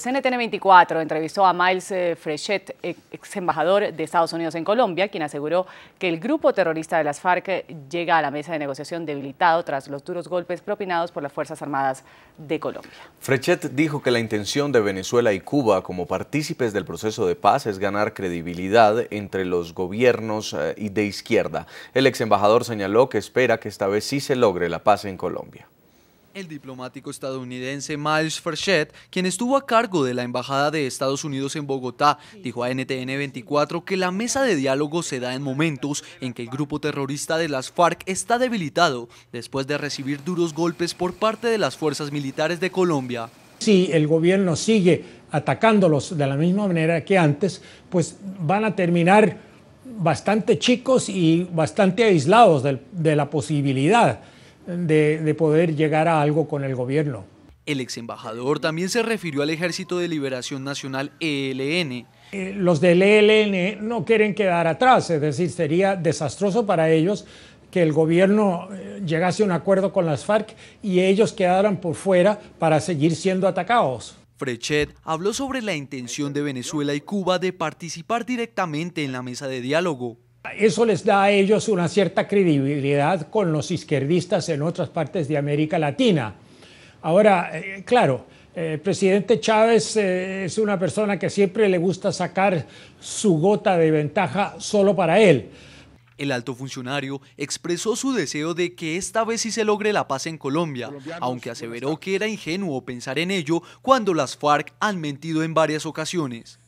CNTN 24 entrevistó a Miles eh, Frechet, ex embajador de Estados Unidos en Colombia, quien aseguró que el grupo terrorista de las FARC eh, llega a la mesa de negociación debilitado tras los duros golpes propinados por las Fuerzas Armadas de Colombia. Frechet dijo que la intención de Venezuela y Cuba como partícipes del proceso de paz es ganar credibilidad entre los gobiernos eh, y de izquierda. El ex embajador señaló que espera que esta vez sí se logre la paz en Colombia el diplomático estadounidense Miles Frechette, quien estuvo a cargo de la Embajada de Estados Unidos en Bogotá, dijo a NTN 24 que la mesa de diálogo se da en momentos en que el grupo terrorista de las FARC está debilitado después de recibir duros golpes por parte de las fuerzas militares de Colombia. Si el gobierno sigue atacándolos de la misma manera que antes, pues van a terminar bastante chicos y bastante aislados de la posibilidad de, poder llegar a algo con el gobierno. El ex embajador también se refirió al Ejército de Liberación Nacional ELN. Eh, los del ELN no quieren quedar atrás, es decir, sería desastroso para ellos que el gobierno eh, llegase a un acuerdo con las FARC y ellos quedaran por fuera para seguir siendo atacados. Frechet habló sobre la intención de Venezuela y Cuba de participar directamente en la mesa de diálogo eso les da a ellos una cierta credibilidad con los izquierdistas en otras partes de América Latina. Ahora, eh, claro, el eh, presidente Chávez eh, es una persona que siempre le gusta sacar su gota de ventaja solo para él. El alto funcionario expresó su deseo de que esta vez sí se logre la paz en Colombia, aunque aseveró que era ingenuo pensar en ello cuando las FARC han mentido en varias ocasiones.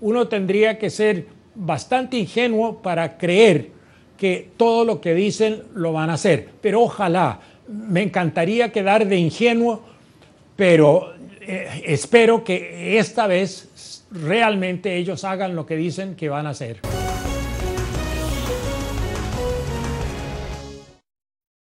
Uno tendría que ser bastante ingenuo para creer que todo lo que dicen lo van a hacer. Pero ojalá, me encantaría quedar de ingenuo, pero eh, espero que esta vez realmente ellos hagan lo que dicen que van a hacer.